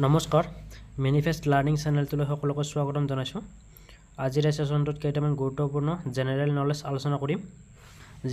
নমস্কাৰ manifest learning চেনেলটোলৈ সকলোকে স্বাগতম জনাইছোঁ আজিৰ এই ছেশ্যনটোত কেইটামান গুৰুত্বপূৰ্ণ জেনেৰেল নলেজ আলোচনা কৰিম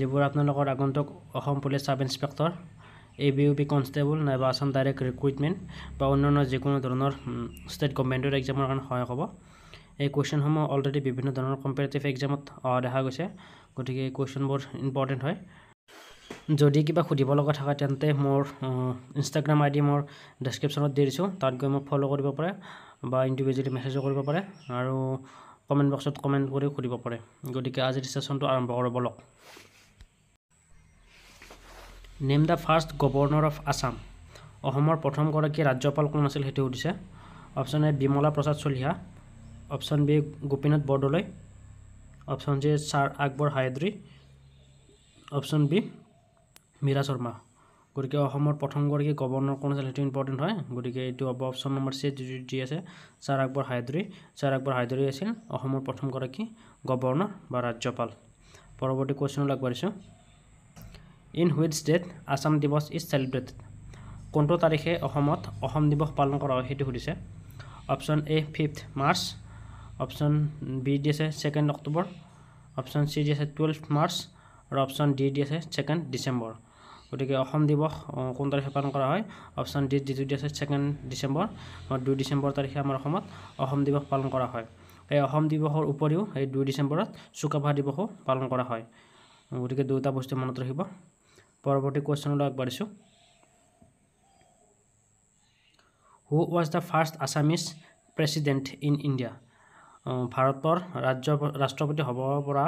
যিবোৰ আপোনালোকৰ আগন্তুক Assam police sub inspector A B U P constable নাইবা আছাম ডাইৰেক্ট ৰিক্ৰুইটমেণ্ট বা অন্যান্য যিকোনো ধৰণৰ ষ্টেট গভমেণ্টৰ এক্সামৰ কাৰণে সহায়ক হ'ব এই কুৱেশ্যনসমূহ অলৰেডি বিভিন্ন ধৰণৰ কম্পিটেটিভ এক্সামত অহা দেখা গৈছে গতিকে এই কুৱেশ্যনবোৰ ইম্পৰ্টেণ্ট হয় যদি কিবা সুধিব লগা থাকে তেন্তে মোৰ ইনষ্টাগ্ৰাম আইডি মোৰ ডেছক্ৰিপশ্যনত দি দিছোঁ তাত গৈ মোক ফ'ল' কৰিব পাৰে বা ইণ্ডিভিজুৱেলি মেছেজো কৰিব পাৰে আৰু কমেণ্ট বক্সত কমেণ্ট কৰিও সুধিব পাৰে গতিকে আজিৰ ছেশ্যনটো আৰম্ভ কৰোঁ বলক name the first governor of Assam অসমৰ প্ৰথমগৰাকী ৰাজ্যপাল কোন আছিল সেইটো সুধিছে option A Bimala Prasad Chaliha option B Gopinath Bordoloi option C sir Akbar Hydari option B Mira Sharma গতিকে অসমৰ প্ৰথমগৰাকী গৱৰ্ণৰ কোন আছিল সেইটো ইম্পৰ্টেণ্ট হয় গতিকে এইটো হ'ব অপশ্যন নম্বৰ চি যিটো যি আছে ছাৰ আকবৰ হায়দৰি ছাৰ আকবৰ হায়দৰী আছিল অসমৰ প্ৰথমগৰাকী গৱৰ্ণৰ বা ৰাজ্যপাল পৰৱৰ্তী কুৱেশ্যনলৈ আগবাঢ়িছোঁ ইন হুইট ষ্টেট আছাম দিৱস ইজ চেলিব্ৰেটেড কোনটো তাৰিখে অসমত অসম দিৱস পালন কৰা হয় সেইটো সুধিছে option A fifth March option B দি আছে ছেকেণ্ড অক্টোবৰ অপশ্যন চি দি আছে টুৱেলভ মাৰ্চ আৰু অপশ্যন ডি দি আছে ছেকেণ্ড ডিচেম্বৰ গতিকে অসম দিৱস কোন তাৰিখে পালন কৰা হয় অপশ্যন ডিত যিটো দিয়া আছে ছেকেণ্ড ডিচেম্বৰ দুই ডিচেম্বৰ তাৰিখে আমাৰ অসমত অসম দিৱস পালন কৰা হয় এই অসম দিৱসৰ উপৰিও এই দুই ডিচেম্বৰত চুকাফা দিৱসো পালন কৰা হয় গতিকে দুয়োটা বস্তু মনত ৰাখিব পৰৱৰ্তী কুৱেশ্যনলৈ আগবাঢ়িছোঁ who was the first Assamese president in India ভাৰতৰ ৰাজ্য ৰাষ্ট্ৰপতি হ'ব পৰা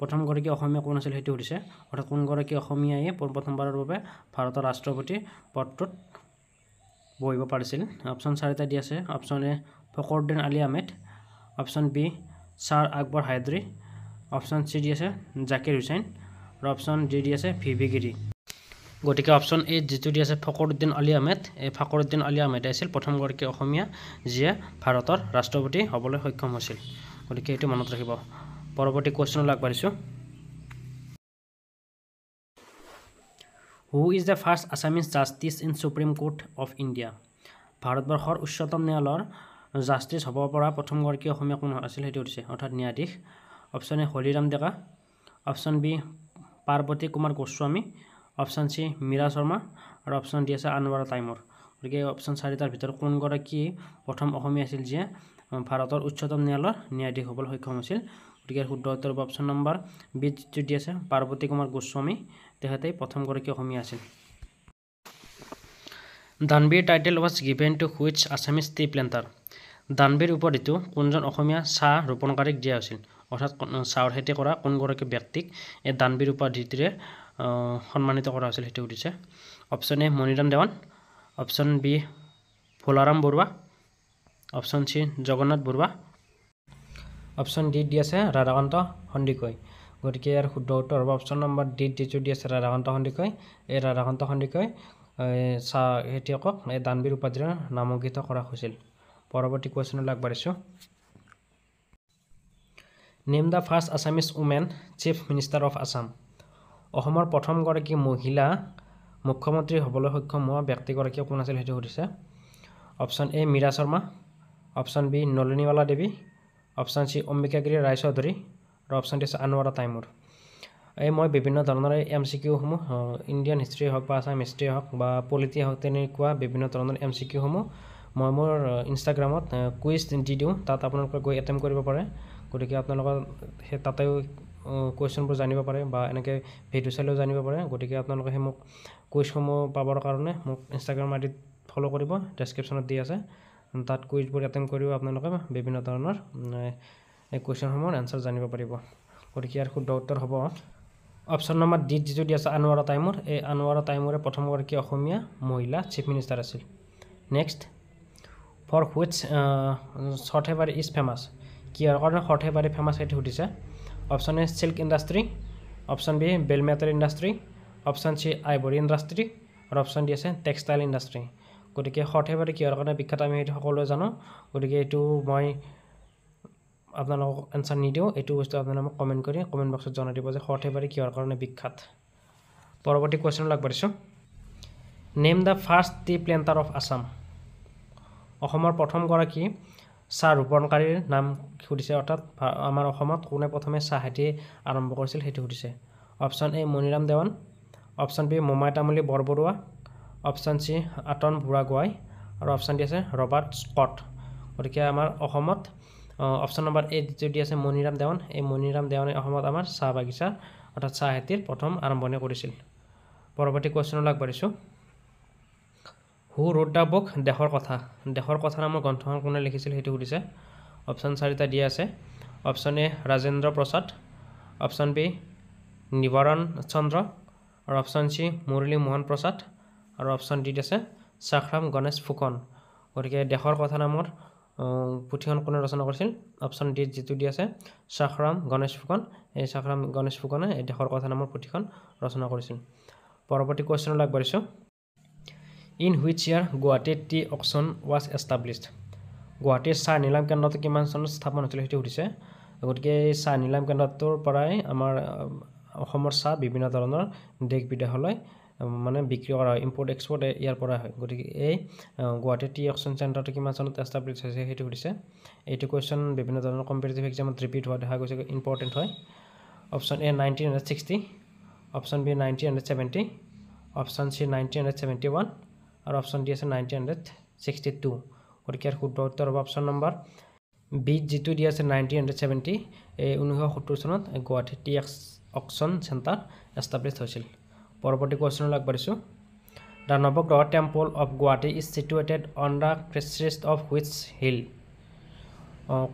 প্ৰথমগৰাকী অসমীয়া কোন আছিল সেইটো সুধিছে অৰ্থাৎ কোনগৰাকী অসমীয়াই পোনপ্ৰথমবাৰৰ বাবে ভাৰতৰ ৰাষ্ট্ৰপতি পদটোত বহিব পাৰিছিল অপশ্যন চাৰিটা দি আছে option A Fakhruddin Ali Ahmed option B sir Akbar Hydari option C দি আছে জাকিৰ হুছেইন আৰু অপশ্যন ডি দি আছে ভি ভি গিৰি গতিকে অপশ্যন এ যিটো দি আছে ফকৰুদ্দিন আলি আহমেদ এই ফকৰুদ্দিন আলি আহমেদ আছিল প্ৰথমগৰাকী অসমীয়া যিয়ে ভাৰতৰ ৰাষ্ট্ৰপতি হ'বলৈ সক্ষম হৈছিল গতিকে এইটো মনত ৰাখিব পৰৱৰ্তী কুৱেশ্যনলৈ আগবাঢ়িছোঁ who is the first Assamese justice in supreme court of India ভাৰতবৰ্ষৰ উচ্চতম ন্যায়ালয়ৰ জাষ্টিচ হ'ব পৰা প্ৰথমগৰাকী অসমীয়া কোন আছিল সেইটো সুধিছে অৰ্থাৎ ন্যায়াধীশ option A Haliram Deka option B Parbati Kumar Goswami option C Mira Sharma আৰু অপশ্যন ডি আছে আনৱাৰা টাইমৰ গতিকে অপশ্যন চাৰিটাৰ ভিতৰত কোনগৰাকী প্ৰথম অসমীয়া আছিল যিয়ে ভাৰতৰ উচ্চতম ন্যায়ালয়ৰ ন্যায়াধীশ হ'বলৈ সক্ষম হৈছিল গতিকে শুদ্ধ উত্তৰ হ'ব অপশ্যন নম্বৰ বি যিটো দি আছে পাৰ্বতী কুমাৰ গোস্বামী তেখেতে প্ৰথমগৰাকী অসমীয়া আছিল দানবীৰ title was given to which Assamese ষ্টিপ লেণ্টাৰ দানবীৰ উপাধিটো কোনজন অসমীয়া চাহ ৰোপণকাৰীক দিয়া হৈছিল অৰ্থাৎ চাহৰ খেতি কৰা কোনগৰাকী ব্যক্তিক এই দানবীৰ উপাধিটিৰে সন্মানিত কৰা হৈছিল সেইটো সুধিছে option A Maniram Dewan option B Bholaram Barua option C Jagannath Barua option ডিত দি আছে ৰাধাকান্ত সন্দিকৈ গতিকে ইয়াৰ শুদ্ধ উত্তৰ হ'ব অপশ্যন নম্বৰ ডিত ডিটো দি আছে ৰাধাকান্ত সন্দিকৈ এই ৰাধাকান্ত সন্দিকৈ চাহ খেতিয়কক এই দানবীৰ উপাধিৰে নামাংকিত কৰা হৈছিল পৰৱৰ্তী কুৱেশ্যনলৈ আগবাঢ়িছোঁ name the first Assamese women chief minister of Assam অসমৰ প্ৰথমগৰাকী মহিলা মুখ্যমন্ত্ৰী হ'বলৈ সক্ষম হোৱা ব্যক্তিগৰাকীয়ে কোন আছিল সেইটো সুধিছে option A Mira Sharma option B Nalinibala Devi option C Ambikagiri Roy Choudhury আৰু অপশ্যন ডি আছে আনোৱাৰা টাইমুৰ এই মই বিভিন্ন ধৰণৰ এম চি কিউসমূহ ইণ্ডিয়ান হিষ্ট্ৰী হওক বা আছাম হিষ্ট্ৰী হওক বা পলিটি হওক তেনেকুৱা বিভিন্ন ধৰণৰ এম চি কিউসমূহ মই মোৰ ইনষ্টাগ্ৰামত কুইজ দি দিওঁ তাত আপোনালোকে গৈ এটেম্প কৰিব পাৰে গতিকে আপোনালোকৰ সেই তাতেও কুৱেশ্যনবোৰ জানিব পাৰে বা এনেকৈ ভিডিঅ' চালেও জানিব পাৰে গতিকে আপোনালোকে সেই মোক কুইজসমূহ পাবৰ কাৰণে মোক ইনষ্টাগ্ৰাম আই ডিত ফ'ল' কৰিব ডেছক্ৰিপশ্যনত দি আছে তাত কুইজবোৰ এটেম্প কৰিও আপোনালোকে বিভিন্ন ধৰণৰ এই কুৱেশ্যনসমূহৰ এনচাৰ জানিব পাৰিব গতিকে ইয়াৰ শুদ্ধ উত্তৰ হ'ব অপশ্যন নম্বৰ ডি যিটো দি আছে আনোৱাৰা টাইমৰ এই আনোৱাৰা টাইমৰে প্ৰথমগৰাকী অসমীয়া মহিলা চিফ মিনিষ্টাৰ আছিল next for which Sarthebari is famous কিহৰ কাৰণে সৰ্থেবাৰী ফেমাছ সেইটো সুধিছে option A silk industry option B bell metal industry option C ivory industry আৰু অপশ্যন ডি আছে টেক্সটাইল ইণ্ডাষ্ট্ৰী গতিকে সৰ্থেবাৰী কিহৰ কাৰণে বিখ্যাত আমি সেইটো সকলোৱে জানো গতিকে এইটো মই আপোনালোকক এনচাৰ নিদিওঁ এইটো বস্তু আপোনালোকে মোক কমেণ্ট কৰি কমেণ্ট বক্সত জনাই দিব যে সৰ্থেবাৰী কিহৰ কাৰণে বিখ্যাত পৰৱৰ্তী কুৱেশ্যনলৈ আগবাঢ়িছোঁ name the first tea planter of Assam অসমৰ প্ৰথমগৰাকী চাহ ৰোপণকাৰীৰ নাম সুধিছে অৰ্থাৎ আমাৰ অসমত কোনে প্ৰথমে চাহ খেতি আৰম্ভ কৰিছিল সেইটো সুধিছে option A Maniram Dewan option B Momai Tamuli Borbarua option C Aton Buragohain আৰু অপশ্যন ডি আছে ৰবাৰ্ট স্কট গতিকে আমাৰ অসমত অপশ্যন নম্বৰ এ যদি আছে মণিৰাম দেৱান এই মণিৰাম দেৱানে অসমত আমাৰ চাহ বাগিচা অৰ্থাৎ চাহ খেতিৰ প্ৰথম আৰম্ভণি কৰিছিল পৰৱৰ্তী কুৱেশ্যনলৈ আগবাঢ়িছোঁ হু ৰোড দ্য বুক দেশৰ কথা দেশৰ কথা নামৰ গ্ৰন্থখন কোনে লিখিছিল সেইটো সুধিছে অপশ্যন চাৰিটা দিয়া আছে option A Rajendra Prasad option B Nibaran Chandra আৰু অপশ্যন চি মুৰলী মোহন প্ৰসাদ আৰু অপশ্যন ডিত আছে চাখৰাম গণেশ ফুকন গতিকে দেশৰ কথা নামৰ পুথিখন কোনে ৰচনা কৰিছিল অপশ্যন ডিত যিটো দি আছে চাখৰাম গণেশ ফুকন এই চাখৰাম গণেশ ফুকনে এই দেশৰ কথা নামৰ পুথিখন ৰচনা কৰিছিল পৰৱৰ্তী কুৱেশ্যনলৈ আগবাঢ়িছোঁ ইন হুইচ ইয়াৰ গুৱাহাটীত টি অকশ্যন ৱাজ এষ্টাব্লিছড গুৱাহাটীৰ চাহ নিলাম কেন্দ্ৰটো কিমান চন স্থাপন হৈছিলে সেইটো সুধিছে গতিকে এই চাহ নিলাম কেন্দ্ৰটোৰ পৰাই আমাৰ অসমৰ চাহ বিভিন্ন ধৰণৰ দেশ বিদেশলৈ মানে বিক্ৰী কৰা হয় ইম্পৰ্ট এক্সপৰ্ট ইয়াৰ পৰা হয় গতিকে এই গুৱাহাটী টি অকশ্যন চেণ্টাৰটো কিমান চনত এষ্টাব্লিছ হৈছে সেইটো সুধিছে এইটো কুৱেশ্যন বিভিন্ন ধৰণৰ কম্পিটিটিভ এক্সামত ৰিপিট হোৱা দেখা গৈছে ইম্পৰ্টেণ্ট হয় option A nineteen hundred sixty option B nineteen hundred seventy option C nineteen hundred seventy one আৰু অপশ্যন দি আছে নাইনটিন হাণ্ড্ৰেড ছিক্সটি টু গতিকে ইয়াৰ শুদ্ধ উত্তৰ হ'ব অপশ্যন নম্বৰ বিত যিটো দিয়া আছে নাইনটিন হাণ্ড্ৰেড এই ঊনৈছশ সত্তৰ চনত Guwahati tea ex auction centre establish হৈছিল পৰৱৰ্তী কুৱেশ্যনলৈ আগবাঢ়িছোঁ the Navagraha temple of Guwahati is situated on the crest of which hill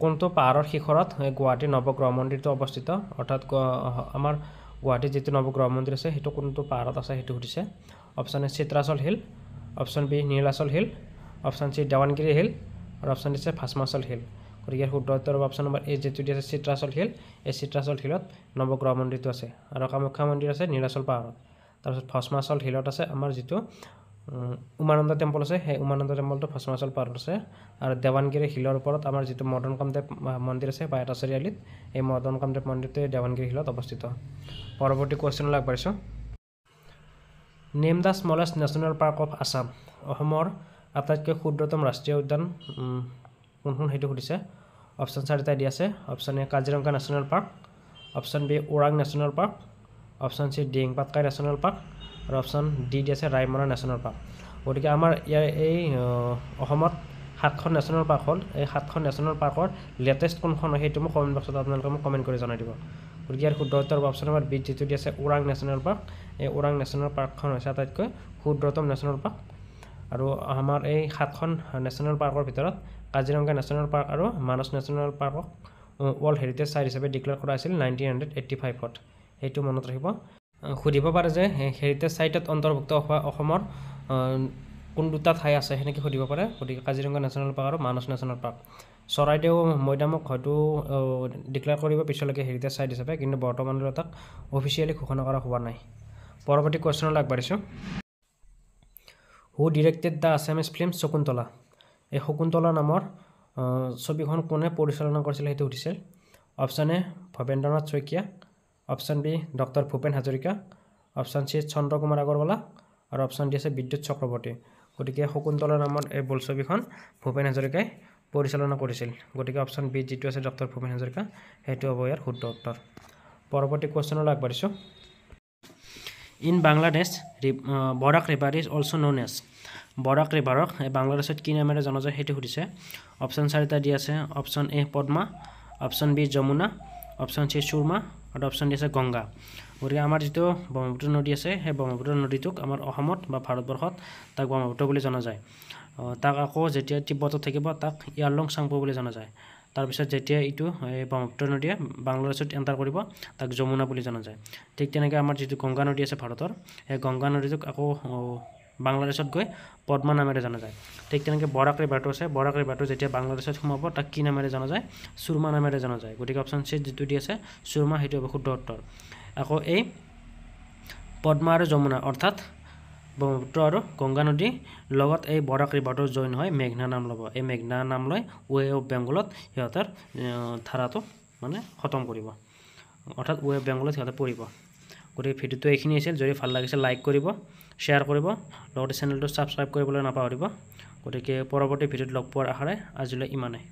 কোনটো পাহাৰৰ শিখৰত গুৱাহাটী নৱগ্ৰহ মন্দিৰটো অৱস্থিত অৰ্থাৎ আমাৰ গুৱাহাটীত যিটো নৱগ্ৰহ মন্দিৰ আছে সেইটো কোনটো পাহাৰত আছে সেইটো সুধিছে option A Chitrachal hill option B Nilachal hill option C Dewangiri hill আৰু অপশ্যন ডি আছে ভাস্মাচল হিল গতিকে শুদ্ধ উত্তৰ অপশ্যন নম্বৰ এ যিটো দি আছে চিত্ৰাচল হিল এই চিত্ৰাচল হিলত নৱগ্ৰহ মন্দিৰটো আছে আৰু কামাখ্যা মন্দিৰ আছে নীলাচল পাহাৰত তাৰপিছত ভস্মাচল হিলত আছে আমাৰ যিটো উমানন্দ টেম্পল আছে সেই উমানন্দ টেম্পলটো ভস্মাচল পাহাৰত আছে আৰু দেৱানগিৰি হিলৰ ওপৰত আমাৰ যিটো মদন কামদেৱ মন্দিৰ আছে বায়তা চাৰিআলিত এই মদন কামদেৱ মন্দিৰটোৱে দেৱানগিৰি হিলত অৱস্থিত পৰৱৰ্তী কুৱেশ্যনলৈ আগবাঢ়িছোঁ name the smallest national park of Assam অসমৰ আটাইতকৈ ক্ষুদ্ৰতম ৰাষ্ট্ৰীয় উদ্যান কোনখন সেইটো সুধিছে অপশ্যন চাৰিটা দি আছে option A Kaziranga national park option B Orang national park option C Dehing Patkai national park আৰু অপশ্যন ডি দি আছে ৰাইমনা নেশ্যনেল পাৰ্ক গতিকে আমাৰ ইয়াৰ এই অসমত সাতখন নেশ্যনেল পাৰ্ক হ'ল এই সাতখন নেশ্যনেল পাৰ্কৰ লেটেষ্ট কোনখন হয় সেইটো মোক কমেণ্ট বক্সত আপোনালোকে মোক কমেণ্ট কৰি জনাই দিব গুৰ্গীয়াৰ শুদ্ধোত্তৰ অপশ্যন নম্বৰ বিত যিটো দিয়া আছে ওৰাং নেশ্যনেল পাৰ্ক এই ওৰাং নেশ্যনেল পাৰ্কখন হৈছে আটাইতকৈ ক্ষুদ্ৰতম নেশ্যনেল পাৰ্ক আৰু আমাৰ এই সাতখন নেশ্যনেল পাৰ্কৰ ভিতৰত কাজিৰঙা নেশ্যনেল পাৰ্ক আৰু মানস নেশ্যনেল পাৰ্কক ৱৰ্ল্ড হেৰিটেজ চাইট হিচাপে ডিক্লেয়াৰ কৰা আছিল নাইনটিন হাণ্ড্ৰেড এইটটি ফাইভত সেইটো মনত ৰাখিব সুধিব পাৰে যে হেৰিটেজ চাইটত অন্তৰ্ভুক্ত হোৱা অসমৰ কোন দুটা ঠাই আছে সেনেকৈ সুধিব পাৰে গতিকে কাজিৰঙা নেশ্যনেল পাৰ্ক আৰু মানস নেশ্যনেল পাৰ্ক চৰাইদেউ মৈদামক হয়তো ডিক্লেয়াৰ কৰিব পিছলৈকে হেৰিটেজ ছাইট হিচাপে কিন্তু বৰ্তমানলৈ তাক অফিচিয়েলি ঘোষণা কৰা হোৱা নাই পৰৱৰ্তী কুৱেশ্যনলৈ আগবাঢ়িছোঁ who directed the Assamese film Shakuntala এই শকুন্তলা নামৰ ছবিখন কোনে পৰিচালনা কৰিছিলে সেইটো সুধিছিল option A Bhabendranath Saikia option B doctor Bhupen Hazarika option C Chandra Kumar Agarwala আৰু অপশ্যন ডি আছে বিদ্যুৎ চক্ৰৱৰ্তী গতিকে শকুন্তলা নামত এই বোলছবিখন ভূপেন হাজৰিকাই পৰিচালনা কৰিছিল গতিকে অপশ্যন বি যিটো আছে ডক্টৰ ভূপেন হাজৰিকা সেইটো হ'ব ইয়াৰ শুদ্ধ উত্তৰ পৰৱৰ্তী কুৱেশ্যনলৈ আগবাঢ়িছোঁ in Bangladesh Barak river is also' known as Barak ৰিভাৰক এই বাংলাদেশত কি নামেৰে জনা যায় সেইটো সুধিছে অপশ্যন চাৰিটা দি আছে option A Padma option B Jamuna option C Surma আৰু অপশ্যন দি আছে গংগা গতিকে আমাৰ যিটো ব্ৰহ্মপুত্ৰ নদী আছে সেই ব্ৰহ্মপুত্ৰ নদীটোক আমাৰ অসমত বা ভাৰতবৰ্ষত তাক ব্ৰহ্মপুত্ৰ বুলি জনা যায় তাক আকৌ যেতিয়া তিব্বতত থাকিব তাক ইয়াৰলং চাংপু বুলি জনা যায় তাৰপিছত যেতিয়া ইটো এই ব্ৰহ্মপুত্ৰ নদীয়ে বাংলাদেশত এণ্টাৰ কৰিব তাক যমুনা বুলি জনা যায় ঠিক তেনেকৈ আমাৰ যিটো গংগা নদী আছে ভাৰতৰ সেই গংগা নদীটোক আকৌ বাংলাদেশত গৈ পদ্মা নামেৰে জনা যায় ঠিক তেনেকৈ বৰাক ৰিভাৰটো আছে বৰাক ৰিভাৰটো যেতিয়া বাংলাদেশত সোমাব তাক কি নামেৰে জনা যায় চুৰমা নামেৰে জনা যায় গতিকে অপশ্যন চি যিটো দি আছে চুৰমা সেইটো হ'ব শুদ্ধ উত্তৰ আকৌ এই পদ্মা আৰু যমুনা অৰ্থাৎ ব্ৰহ্মপুত্ৰ আৰু গংগা নদী লগত এই বৰাক ৰিভাৰটো জইন হয় মেঘনা নাম ল'ব এই মেঘনা নাম লৈ ৱে অফ বেংগলত সিহঁতৰ ধাৰাটো মানে খতম কৰিব অৰ্থাৎ ৱে অফ বেংগলত সিহঁতে পৰিব গতিকে ভিডিঅ'টো এইখিনি আছিল যদি ভাল লাগিছে লাইক কৰিব শ্বেয়াৰ কৰিব লগতে চেনেলটো ছাবস্ক্ৰাইব কৰিবলৈ নাপাহৰিব গতিকে পৰৱৰ্তী ভিডিঅ'ত লগ পোৱাৰ আশাৰে আজিলৈ ইমানেই